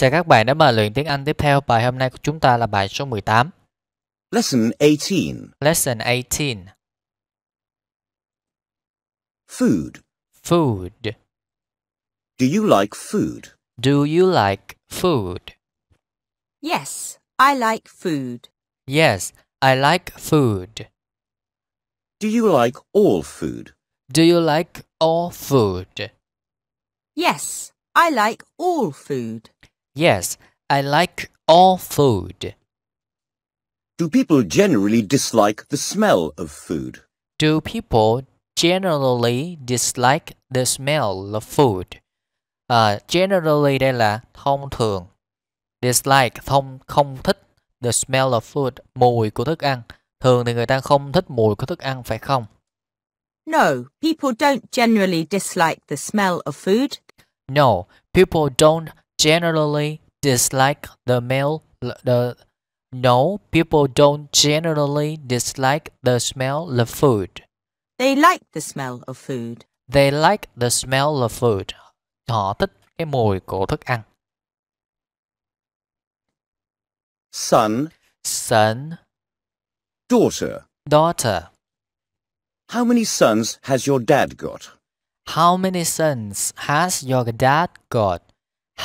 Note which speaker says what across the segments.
Speaker 1: Chào các bạn đã mà luyện tiếng Anh tiếp theo. Bài hôm nay của chúng ta là bài số 18. Lesson 18. Lesson 18. Food. Food. Do you like food? Do you like food?
Speaker 2: Yes, I like food.
Speaker 1: Yes, I like food. Do you like all food? Do you like all food?
Speaker 2: Yes, I like all food.
Speaker 3: Yes, I like all food. Do people generally dislike the smell of food? Do people generally dislike the
Speaker 1: smell of food? Uh, generally đây là thông thường. Dislike thông không thích the smell of food mùi của thức ăn. Thường thì người ta không thích mùi của thức ăn phải không?
Speaker 2: No, people don't generally dislike
Speaker 1: the smell of food. No, people don't generally dislike the smell. The no, people don't generally dislike the smell of food.
Speaker 2: They like the smell of food.
Speaker 1: They like the smell of food. Họ thích cái mùi của thức ăn.
Speaker 3: Son. Son. Daughter. Daughter. How many sons has your dad got? How
Speaker 1: many sons has your dad got?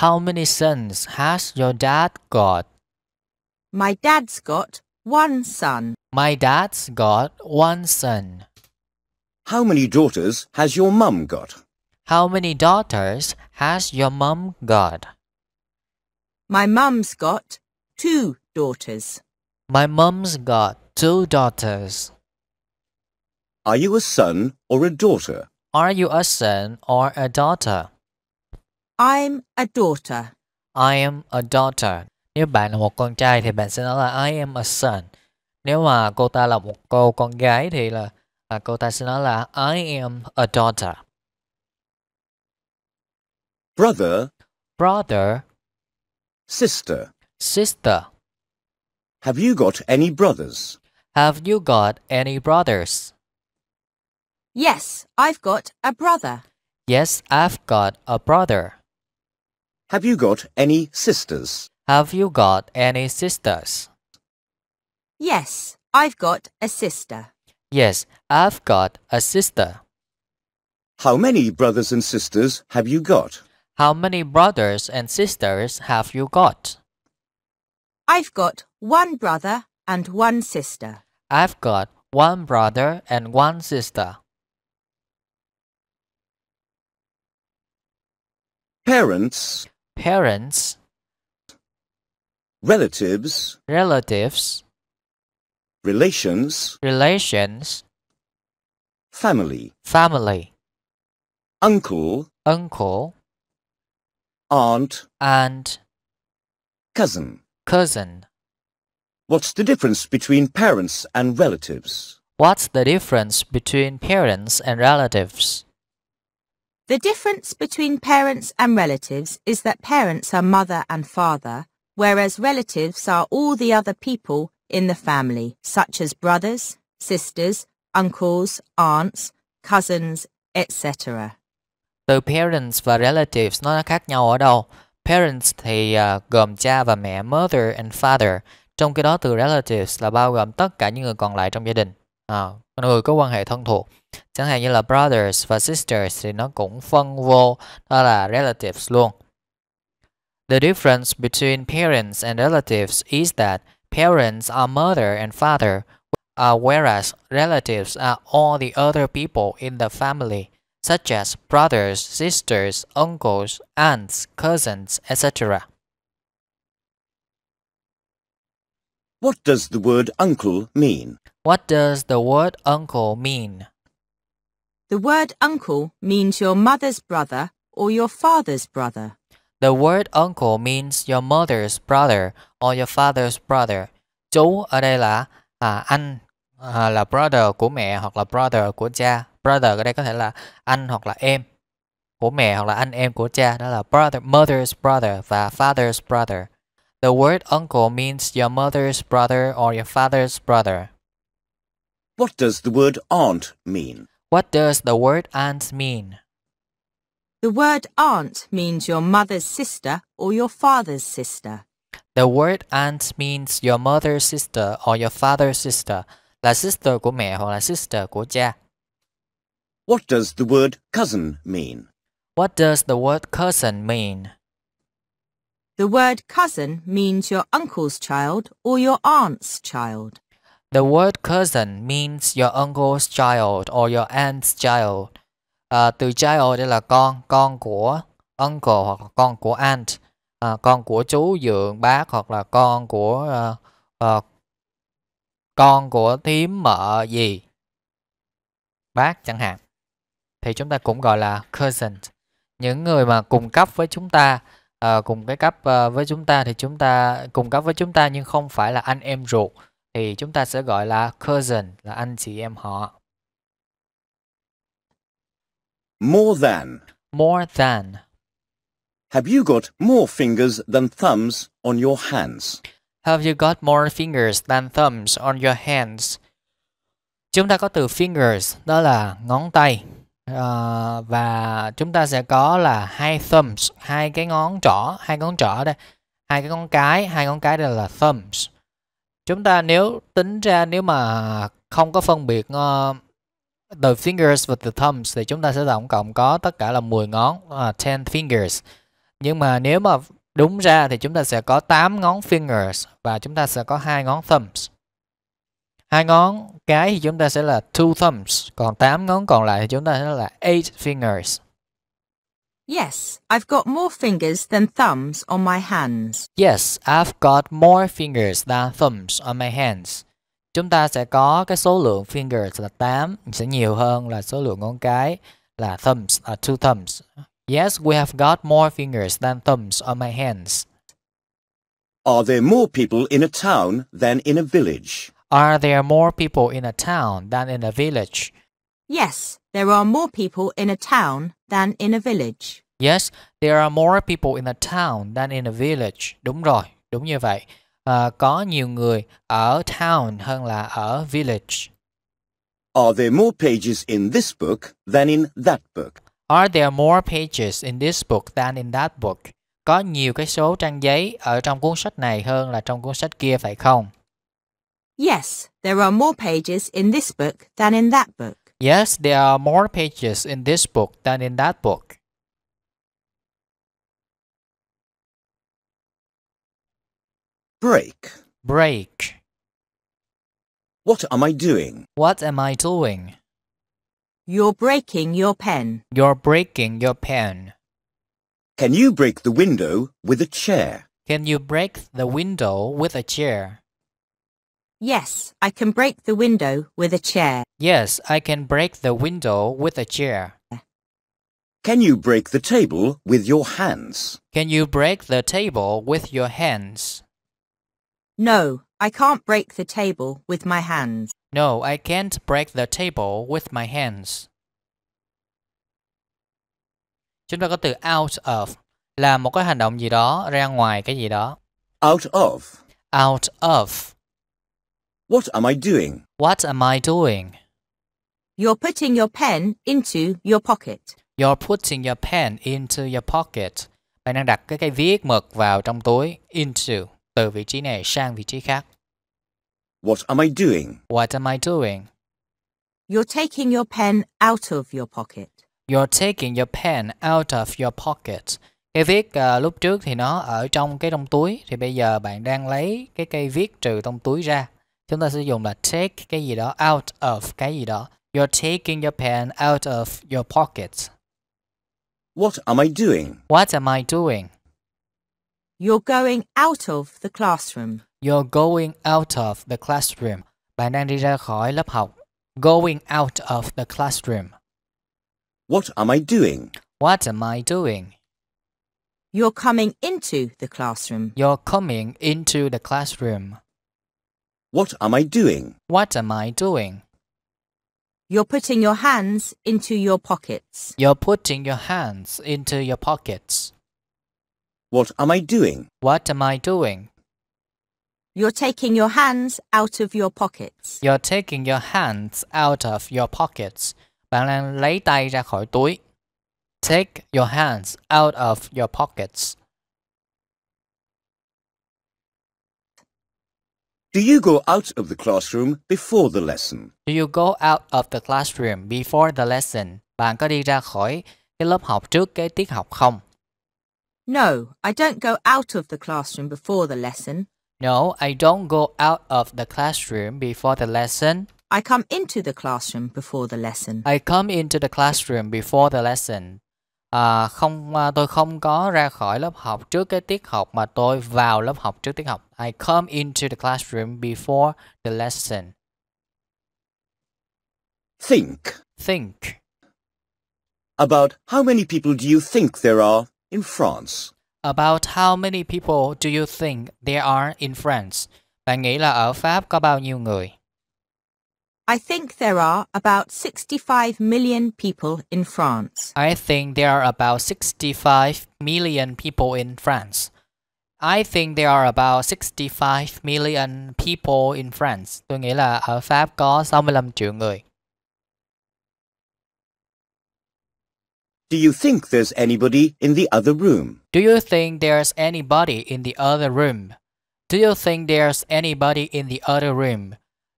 Speaker 1: How many sons has your
Speaker 3: dad got?
Speaker 2: My dad's got one son.
Speaker 3: My dad's got one son. How many daughters has your mum got?
Speaker 1: How many daughters has your mum got?
Speaker 2: My mum's got two daughters.
Speaker 3: My mum's got two daughters. Are you a son or a daughter? Are you a
Speaker 2: son
Speaker 1: or a daughter?
Speaker 2: I'm a daughter.
Speaker 1: I am a daughter. Nếu bạn là một con trai thì bạn sẽ nói là I am a son. Nếu mà cô ta là một cô con gái thì là à, cô ta sẽ nói là I am a daughter.
Speaker 3: Brother. Brother. Sister. Sister. Have you got any brothers? Have you got
Speaker 1: any brothers?
Speaker 2: Yes, I've got a brother.
Speaker 1: Yes, I've got a brother. Have you got any sisters? Have you got any sisters?
Speaker 2: Yes, I've got a sister.
Speaker 3: Yes, I've got a sister. How many brothers and sisters have you got?
Speaker 1: How many brothers and sisters have you got?
Speaker 2: I've got one brother and one sister.
Speaker 1: I've got one brother and one sister.
Speaker 3: Parents parents relatives relatives relations relations family family uncle uncle aunt aunt cousin cousin what's the difference between parents and relatives
Speaker 1: what's the difference between parents and relatives
Speaker 2: the difference between parents and relatives is that parents are mother and father, whereas relatives are all the other people in the family, such as brothers, sisters, uncles, aunts, cousins, etc.
Speaker 1: Từ parents và relatives nó khác nhau ở đâu? Parents thì uh, gồm cha và mẹ, mother and father. Trong khi đó từ relatives là bao gồm tất cả những người còn lại trong gia đình. à, người có quan hệ thân thuộc chẳng hạn như là brothers và sisters thì nó cũng phân vô đó là relatives luôn The difference between parents and relatives is that parents are mother and father, uh, whereas relatives are all the other people in the family, such as brothers, sisters, uncles, aunts, cousins, etc.
Speaker 3: What does the word uncle mean? What
Speaker 1: does the word uncle mean?
Speaker 2: The word uncle means your mother's brother or your father's brother.
Speaker 1: The word uncle means your mother's brother or your father's brother. Chú ở đây là à, anh à, là brother của mẹ hoặc là brother của cha. Brother ở đây có thể là anh hoặc là em của mẹ hoặc là anh em của cha. Đó là brother, mother's brother và father's brother. The word uncle means your mother's brother or your father's brother.
Speaker 2: What does the word aunt mean? What does the word
Speaker 1: aunt mean?
Speaker 2: The word aunt means your mother's sister or your father's sister.
Speaker 1: The word aunt means your mother's sister or your father's sister. Là sister của mẹ hoặc là sister của cha.
Speaker 3: What does the word cousin mean?
Speaker 1: What does the word cousin mean? The word cousin
Speaker 2: means your uncle's child or your aunt's child.
Speaker 1: The word cousin means your uncle's child or your aunt's child. À, từ child đây là con, con của uncle hoặc là con của aunt, à, con của chú dượng bác hoặc là con của uh, uh, con của thím mợ gì bác chẳng hạn thì chúng ta cũng gọi là cousin những người mà cùng cấp với chúng ta à, cùng cái cấp à, với chúng ta thì chúng ta cùng cấp với chúng ta nhưng không phải là anh em ruột thì chúng ta sẽ gọi là cousin
Speaker 3: là anh chị em họ. More than. More than. Have you got more fingers than thumbs on your hands?
Speaker 1: Have you got more fingers than thumbs on your hands? Chúng ta có từ fingers đó là ngón tay uh, và chúng ta sẽ có là hai thumbs hai cái ngón trỏ hai ngón trỏ đây hai cái ngón cái hai ngón cái đây là thumbs chúng ta nếu tính ra nếu mà không có phân biệt uh, the fingers và the thumbs thì chúng ta sẽ tổng cộng có tất cả là 10 ngón uh, ờ, 10 fingers nhưng mà nếu mà đúng ra thì chúng ta sẽ có 8 ngón fingers và chúng ta sẽ có hai ngón thumbs hai ngón cái thì chúng ta sẽ là two thumbs, còn tám ngón còn lại thì chúng ta sẽ là eight fingers.
Speaker 2: Yes, I've got more fingers than thumbs on my hands.
Speaker 1: Yes, I've got more fingers than thumbs on my hands. Chúng ta sẽ có cái số lượng fingers là tám sẽ nhiều hơn là số lượng ngón cái là thumbs là two thumbs. Yes, we have got more fingers than thumbs on my hands.
Speaker 3: Are there more people in a town than in a village?
Speaker 1: Are there more people in a town than in a village?
Speaker 2: Yes, there are more people in a town than in a village.
Speaker 1: Yes, there are more people in a town than in a village. Đúng rồi, đúng như vậy. À, có nhiều người ở town hơn là ở village.
Speaker 3: Are there more pages in this book than in that book?
Speaker 1: Are there more pages in this book than in that book? Có nhiều cái số trang giấy ở trong cuốn sách này hơn là trong cuốn sách kia phải không?
Speaker 2: Yes, there are more pages in this book than in that book.
Speaker 1: Yes, there are more pages in this book than in that book.
Speaker 3: Break. Break. What am I doing?
Speaker 1: What am I doing? You're breaking your pen. You're breaking your pen.
Speaker 3: Can you break the window with a chair?
Speaker 1: Can you break the window with a chair?
Speaker 2: Yes, I can break the window with a chair.
Speaker 1: Yes, I can break the window with a chair.
Speaker 3: Can you break the table with your hands? Can you break the table with your hands?
Speaker 2: No, I can't break the table with my hands. No, I
Speaker 1: can't break the table with my hands. Chúng ta có từ out of là một cái hành động gì đó ra ngoài cái gì đó. Out of. Out of
Speaker 3: What am I doing?
Speaker 1: What am I doing? You're putting your pen into your pocket. You're putting your pen into your pocket. Bạn đang đặt cái cây viết mực vào trong túi into từ vị trí này sang vị trí khác.
Speaker 3: What am I doing?
Speaker 1: What am I doing? You're taking your pen out of your pocket. You're taking your pen out of your pocket. Cây viết uh, lúc trước thì nó ở trong cái trong túi thì bây giờ bạn đang lấy cái cây viết từ trong túi ra. 真的是用了 take cái out of cai đó you're taking your pen out of your pocket
Speaker 3: what am i doing
Speaker 1: what am i doing you're going out of the classroom you're going out of the classroom bạn đang đi ra khỏi lớp học going out of the classroom
Speaker 3: what am i doing
Speaker 1: what am i doing You're coming into the classroom. You're coming into the classroom. What am I doing? What am I doing? You're putting your hands into your pockets. You're putting your hands into your pockets. What am I doing? What am I doing?
Speaker 2: You're taking your hands out of your pockets.
Speaker 1: You're taking your hands out of your pockets. Bạn đang lấy tay ra khỏi túi. Take your hands out of your pockets.
Speaker 3: Do you go out of the classroom before the lesson?
Speaker 1: Do you go out of the classroom before the lesson? Bạn có đi ra khỏi cái lớp học trước cái tiết học không?
Speaker 2: No, I don't go out of the classroom before the lesson.
Speaker 1: No, I don't go out of the classroom before the lesson. I come into the classroom before the lesson. I come into the classroom before the lesson. à, không à, tôi không có ra khỏi lớp học trước cái tiết học mà tôi vào lớp học trước tiết học. I come into the classroom before the lesson.
Speaker 3: Think. Think. About how many people do you think there are in France?
Speaker 1: About how many people do you think there are in France? Bạn nghĩ là ở Pháp có bao nhiêu người?
Speaker 2: I think there are about 65 million people in France. I think there are
Speaker 1: about 65 million people in France. I think there are about 65 million people in France. Tôi nghĩ là ở Pháp có 65
Speaker 3: triệu người. Do you think there's anybody in the other room?
Speaker 1: Do you think there's anybody in the other room? Do you think there's anybody in the other room?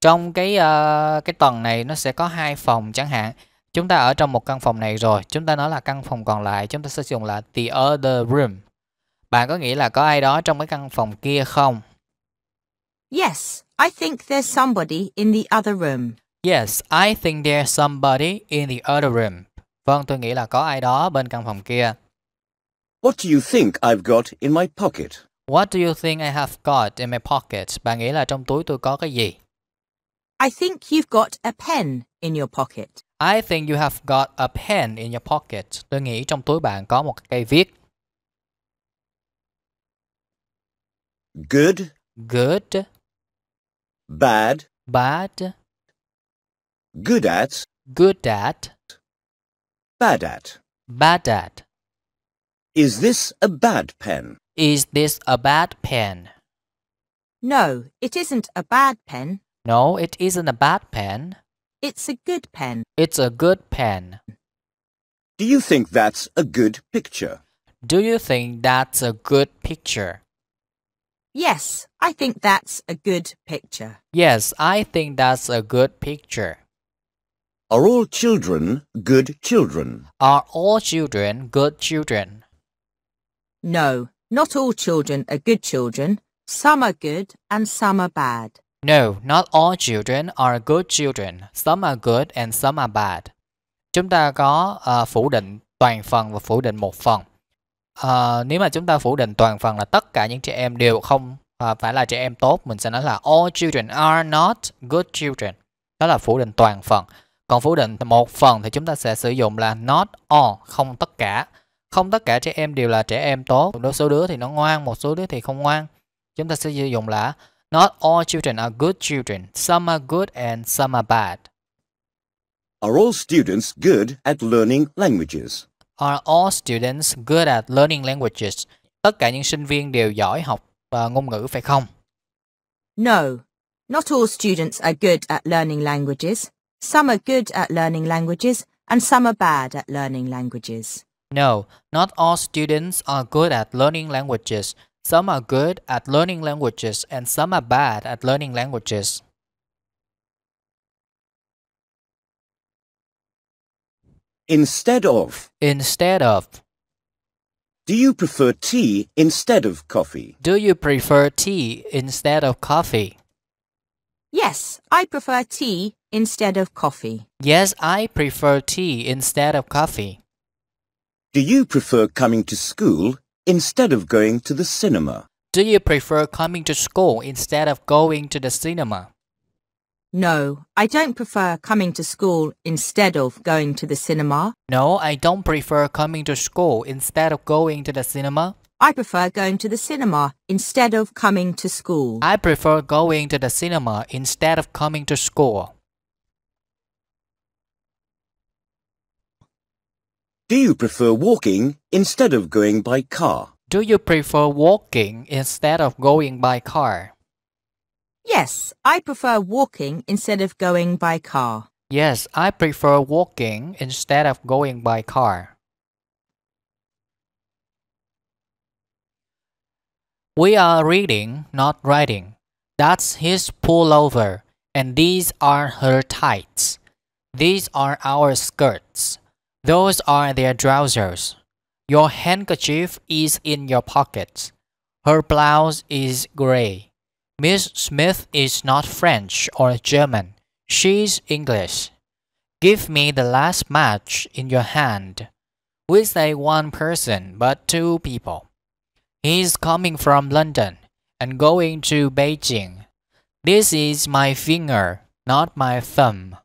Speaker 1: trong cái uh, cái tầng này nó sẽ có hai phòng chẳng hạn chúng ta ở trong một căn phòng này rồi chúng ta nói là căn phòng còn lại chúng ta sẽ dùng là the other room bạn có nghĩ là có ai đó trong cái căn phòng kia không
Speaker 2: Yes, I think there's somebody in the other room.
Speaker 1: Yes, I think there's somebody in the other room. Vâng, tôi nghĩ là có ai đó bên căn phòng kia.
Speaker 3: What do you think I've got in my pocket?
Speaker 1: What do you think I have got in my pocket? Bạn nghĩ là trong túi tôi có cái gì? I think you've got a pen in your pocket. I think you have got a pen in your pocket. Tôi nghĩ trong túi bạn có một cây viết. Good. Good. Bad. Bad. Good at. Good at. Bad at. Bad at. Is this a bad pen? Is this a bad pen?
Speaker 2: No, it isn't a bad pen.
Speaker 1: No, it isn't a bad pen. It's a good pen. It's a good pen. Do you think that's a good picture? Do you think that's a good picture?
Speaker 2: Yes, I think that's a good picture.
Speaker 1: Yes, I think that's a good picture. Are all children good children? Are all children good children?
Speaker 2: No, not all children are good children. Some are good and some are bad.
Speaker 1: No, not all children are good children. Some are good and some are bad. Chúng ta có uh, phủ định toàn phần và phủ định một phần. Uh, nếu mà chúng ta phủ định toàn phần là tất cả những trẻ em đều không uh, phải là trẻ em tốt, mình sẽ nói là all children are not good children. Đó là phủ định toàn phần. Còn phủ định một phần thì chúng ta sẽ sử dụng là not all, không tất cả. Không tất cả trẻ em đều là trẻ em tốt. Một số đứa thì nó ngoan, một số đứa thì không ngoan. Chúng ta sẽ sử dụng là Not all children are good children. Some are good and some are bad.
Speaker 3: Are all students good at learning languages?
Speaker 1: Are all students good at learning languages? Tất cả những sinh viên đều giỏi học uh, ngôn ngữ
Speaker 2: phải không? No. Not all students are good at learning languages. Some are good at learning languages and some are bad at learning languages.
Speaker 1: No, not all students are good at learning languages. Some are good at learning languages and some are bad at learning languages.
Speaker 3: Instead of. Instead of. Do you prefer tea instead of coffee? Do you prefer tea instead of coffee?
Speaker 2: Yes, I prefer tea instead of coffee.
Speaker 1: Yes, I prefer tea instead of coffee.
Speaker 3: Do you prefer coming to school instead of going to the cinema?
Speaker 1: Do you prefer coming to school instead of going to the cinema?
Speaker 2: No, I don't prefer coming to school instead of going to the cinema.
Speaker 1: No, I don't prefer coming to school instead of going to the
Speaker 2: cinema. I prefer going to the cinema instead of
Speaker 1: coming to school. I prefer going to the cinema instead of coming to school.
Speaker 3: Do you prefer walking instead of going by car? Do you prefer walking
Speaker 1: instead of going by car?
Speaker 2: Yes, I prefer walking instead of going by car.
Speaker 1: Yes, I prefer walking instead of going by car. We are reading, not writing. That's his pullover, and these are her tights. These are our skirts. Those are their trousers. Your handkerchief is in your pocket. Her blouse is gray. Miss Smith is not French or German. She's English. Give me the last match in your hand. We say one person, but two people. He's coming from London and going to Beijing. This is my finger, not my thumb.